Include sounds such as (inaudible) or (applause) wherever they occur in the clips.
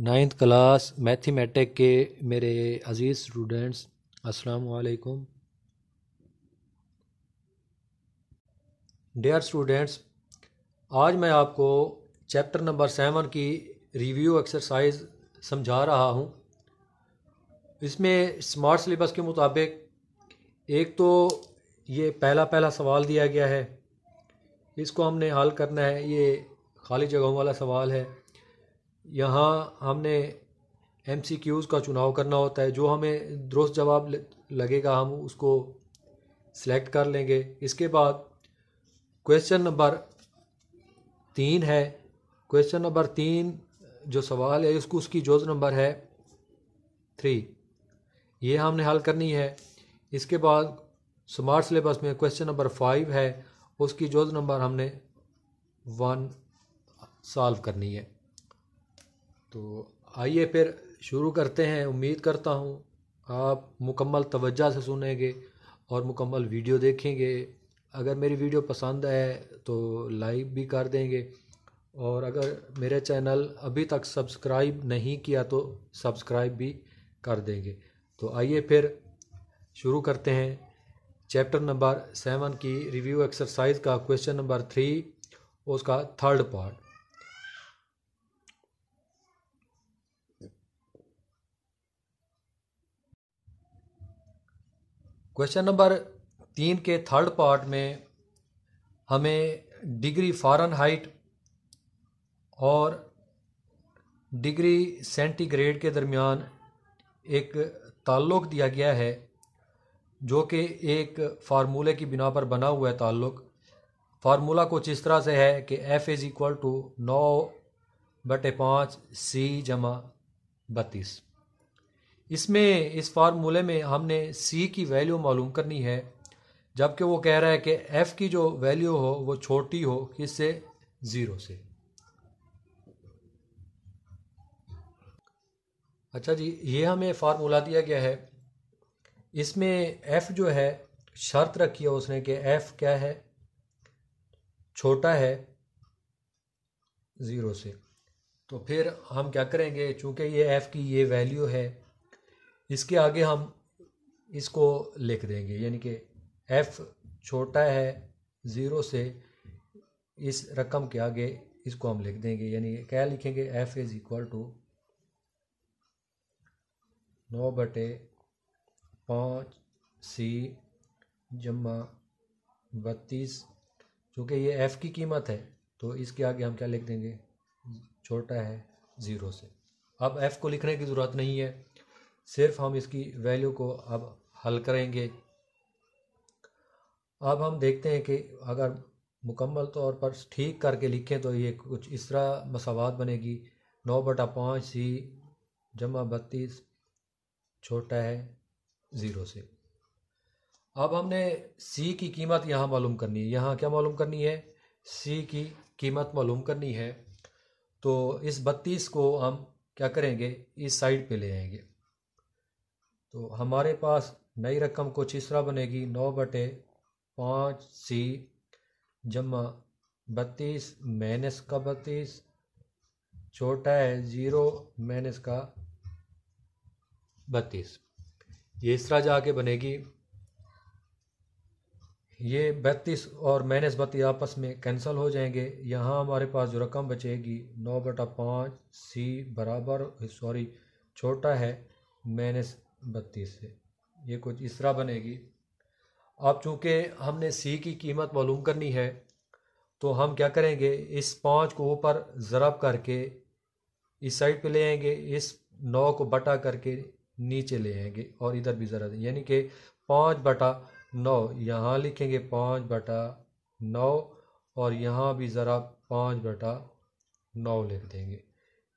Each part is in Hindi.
नाइन्थ क्लास मैथमेटिक के मेरे अज़ीज़ स्टूडेंट्स अस्सलाम वालेकुम डियर स्टूडेंट्स आज मैं आपको चैप्टर नंबर सेवन की रिव्यू एक्सरसाइज समझा रहा हूँ इसमें स्मार्ट सिलेबस के मुताबिक एक तो ये पहला पहला सवाल दिया गया है इसको हमने हल करना है ये खाली जगहों वाला सवाल है यहाँ हमने एम सी क्यूज़ का चुनाव करना होता है जो हमें दुरुस्त जवाब लगेगा हम उसको सिलेक्ट कर लेंगे इसके बाद क्वेश्चन नंबर तीन है क्वेश्चन नंबर तीन जो सवाल है उसको उसकी जोज नंबर है थ्री ये हमने हल करनी है इसके बाद स्मार्ट सिलेबस में क्वेश्चन नंबर फाइव है उसकी जोज नंबर हमने वन सॉल्व करनी है तो आइए फिर शुरू करते हैं उम्मीद करता हूँ आप मुकम्मल तवज्जा से सुनेंगे और मुकम्मल वीडियो देखेंगे अगर मेरी वीडियो पसंद है तो लाइक भी कर देंगे और अगर मेरे चैनल अभी तक सब्सक्राइब नहीं किया तो सब्सक्राइब भी कर देंगे तो आइए फिर शुरू करते हैं चैप्टर नंबर सेवन की रिव्यू एक्सरसाइज का क्वेश्चन नंबर थ्री उसका थर्ड पार्ट क्वेश्चन नंबर तीन के थर्ड पार्ट में हमें डिग्री हाइट और डिग्री सेंटीग्रेड के दरमियान एक ताल्लुक़ दिया गया है जो कि एक फार्मूले की बिना पर बना हुआ है ताल्लुक़ फार्मूला कुछ इस तरह से है कि एफ़ इज़ इक्वल टू नौ बटे पाँच सी जमा बत्तीस इसमें इस फार्मूले में हमने सी की वैल्यू मालूम करनी है जबकि वो कह रहा है कि एफ़ की जो वैल्यू हो वो छोटी हो किससे ज़ीरो से अच्छा जी ये हमें फार्मूला दिया गया है इसमें एफ़ जो है शर्त रखी है उसने कि एफ़ क्या है छोटा है ज़ीरो से तो फिर हम क्या करेंगे चूंकि ये एफ़ की ये वैल्यू है इसके आगे हम इसको लिख देंगे यानी कि एफ छोटा है ज़ीरो से इस रकम के आगे इसको हम लिख देंगे यानी क्या लिखेंगे एफ इज़ इक्वल टू नौ बटे पाँच सी जमा बत्तीस चूँकि ये एफ़ की कीमत है तो इसके आगे हम क्या लिख देंगे छोटा है ज़ीरो से अब एफ़ को लिखने की ज़रूरत नहीं है सिर्फ हम इसकी वैल्यू को अब हल करेंगे अब हम देखते हैं कि अगर मुकम्मल तौर पर ठीक करके लिखें तो ये कुछ इस तरह मसावत बनेगी नौ बटा पाँच सी जमा बत्तीस छोटा है ज़ीरो से अब हमने सी की कीमत यहाँ मालूम करनी है यहाँ क्या मालूम करनी है सी की कीमत मालूम करनी है तो इस बत्तीस को हम क्या करेंगे इस साइड पे ले आएंगे तो हमारे पास नई रकम कुछ इस तरह बनेगी नौ बटे पाँच सी जमा बत्तीस माइनस का बत्तीस छोटा है ज़ीरो माइनस का बत्तीस ये इस तरह जाके बनेगी ये बत्तीस और माइनस बत्तीस आपस में कैंसिल हो जाएंगे यहाँ हमारे पास जो रकम बचेगी नौ बटा पाँच सी बराबर सॉरी छोटा है माइनस बत्तीस से ये कुछ इस तरह बनेगी अब चूँकि हमने सी की कीमत मालूम करनी है तो हम क्या करेंगे इस पाँच को ऊपर ज़रब करके इस साइड पे ले आएंगे इस नौ को बटा करके नीचे ले आएंगे और इधर भी ज़रा यानी कि पाँच बटा नौ यहाँ लिखेंगे पाँच बटा नौ और यहाँ भी ज़रा पाँच बटा नौ लिख देंगे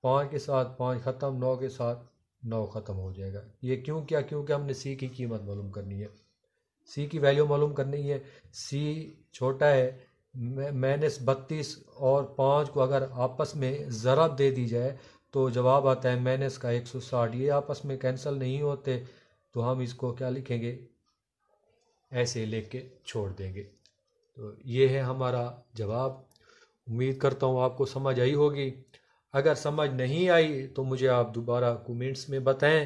पाँच के साथ पाँच ख़त्म नौ के साथ नौ ख़त्म हो जाएगा ये क्यों क्या क्योंकि हमने सी की कीमत मालूम करनी है सी की वैल्यू मालूम करनी है सी छोटा है माइनस बत्तीस और पाँच को अगर आपस में ज़रब दे दी जाए तो जवाब आता है माइनस का एक सौ साठ ये आपस में कैंसिल नहीं होते तो हम इसको क्या लिखेंगे ऐसे लिख के छोड़ देंगे तो ये है हमारा जवाब उम्मीद करता हूँ आपको समझ आई होगी अगर समझ नहीं आई तो मुझे आप दोबारा कमेंट्स में बताएं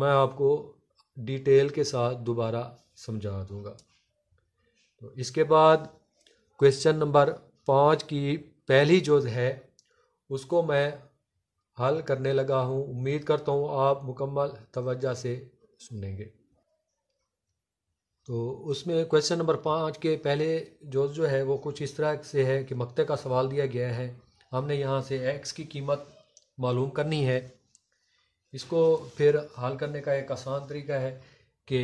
मैं आपको डिटेल के साथ दोबारा समझा दूंगा तो इसके बाद क्वेश्चन नंबर पाँच की पहली जो है उसको मैं हल करने लगा हूँ उम्मीद करता हूँ आप मुकम्मल तवज्जा से सुनेंगे तो उसमें क्वेश्चन नंबर पाँच के पहले जो जो है वो कुछ इस तरह से है कि मक्ते का सवाल दिया गया है हमने यहाँ से एक्स की कीमत मालूम करनी है इसको फिर हल करने का एक आसान तरीका है कि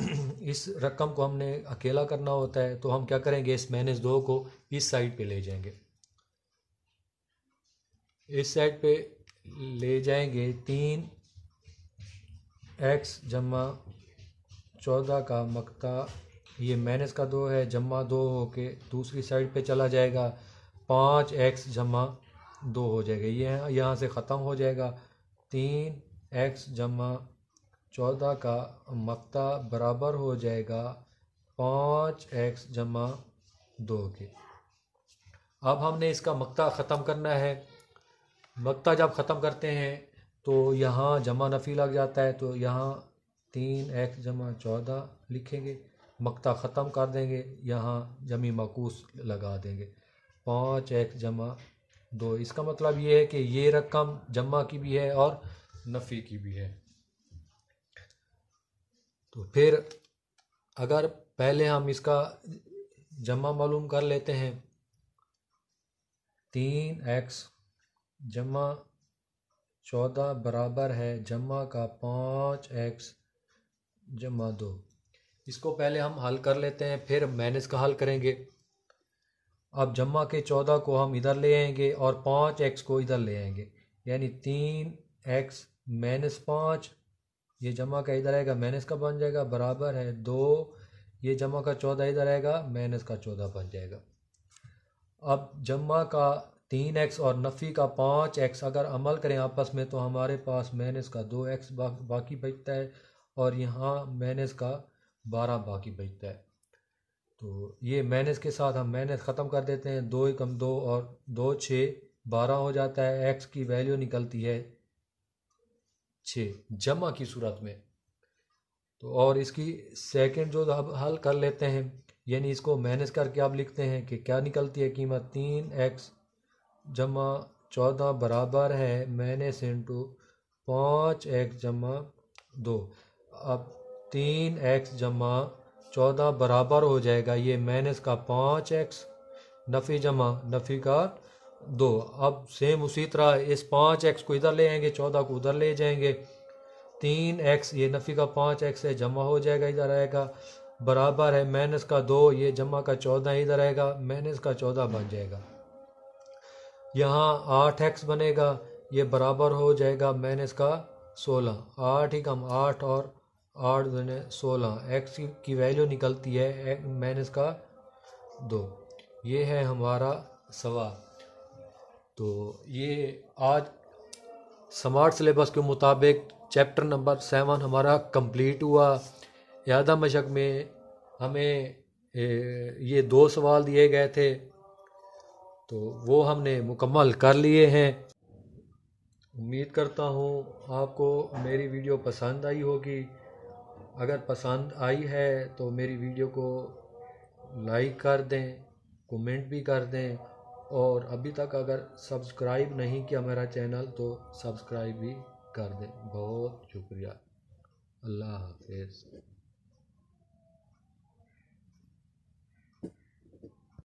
(clears throat) इस रकम को हमने अकेला करना होता है तो हम क्या करेंगे इस माइनस दो को इस साइड पे ले जाएंगे इस साइड पे ले जाएंगे तीन एक्स जमा चौदह का मकता ये माइनस का दो है जमा दो होके दूसरी साइड पे चला जाएगा पाँच एक्स जमा दो हो जाएगा ये यहाँ से ख़त्म हो जाएगा तीन एक्स जमा चौदह का मकता बराबर हो जाएगा पाँच एक्स जमा दो के अब हमने इसका मकता ख़त्म करना है मकता जब ख़त्म करते हैं तो यहाँ जमा नफ़ी लग जाता है तो यहाँ तीन एक्स जमा चौदह लिखेंगे मकता ख़त्म कर देंगे यहाँ जमी मकूस लगा देंगे पाँच एक्स जमा दो इसका मतलब ये है कि ये रकम जमा की भी है और नफ़ी की भी है तो फिर अगर पहले हम इसका जमा मालूम कर लेते हैं तीन एक्स जमा चौदह बराबर है जमा का पाँच एक्स जमा दो इसको पहले हम हल कर लेते हैं फिर माइनस का हल करेंगे अब जम्मा के चौदह को हम इधर ले आएंगे और पाँच एक्स को इधर ले आएंगे यानी तीन एक्स माइनस पाँच ये जमा का इधर आएगा माइनस का बन जाएगा बराबर है दो ये जमा का चौदह इधर आएगा माइनस का चौदह बन जाएगा अब जमा का तीन एक्स और नफ़ी का पाँच एक्स अगर अमल करें आपस में तो हमारे पास माइनस का दो एक्स बा, बाकी बचता है और यहाँ माइनस का बारह बाकी बचता है तो ये मैनस के साथ हम माइनस ख़त्म कर देते हैं दो कम दो और दो छः बारह हो जाता है एक्स की वैल्यू निकलती है छः जमा की सूरत में तो और इसकी सेकंड जो अब हल कर लेते हैं यानी इसको माइनस करके आप लिखते हैं कि क्या निकलती है कीमत तीन एक्स जमा चौदह बराबर है माइनस इंटू पाँच एक्स जमा दो अब तीन एक्स जमा चौदह बराबर हो जाएगा ये माइनस का पाँच एक्स नफ़ी जमा नफ़ी का दो अब सेम उसी तरह इस पाँच एक्स को इधर ले आएंगे चौदह को उधर ले जाएंगे तीन एक्स ये नफ़ी का पाँच एक्स है जमा हो जाएगा इधर आएगा बराबर है माइनस का दो ये जमा का चौदह इधर आएगा माइनस का चौदह बन जाएगा यहाँ आठ एक्स बनेगा ये बराबर हो जाएगा माइनस का सोलह आठ ही कम आठ और आठ दूने सोलह एक्स की वैल्यू निकलती है माइनस का दो ये है हमारा सवाल तो ये आज स्मार्ट सिलेबस के मुताबिक चैप्टर नंबर सेवन हमारा कंप्लीट हुआ यादा मशक में हमें ये दो सवाल दिए गए थे तो वो हमने मुकम्मल कर लिए हैं उम्मीद करता हूँ आपको मेरी वीडियो पसंद आई होगी अगर पसंद आई है तो मेरी वीडियो को लाइक कर दें कमेंट भी कर दें और अभी तक अगर सब्सक्राइब नहीं किया मेरा चैनल तो सब्सक्राइब भी कर दें बहुत शुक्रिया अल्लाह हाफिज़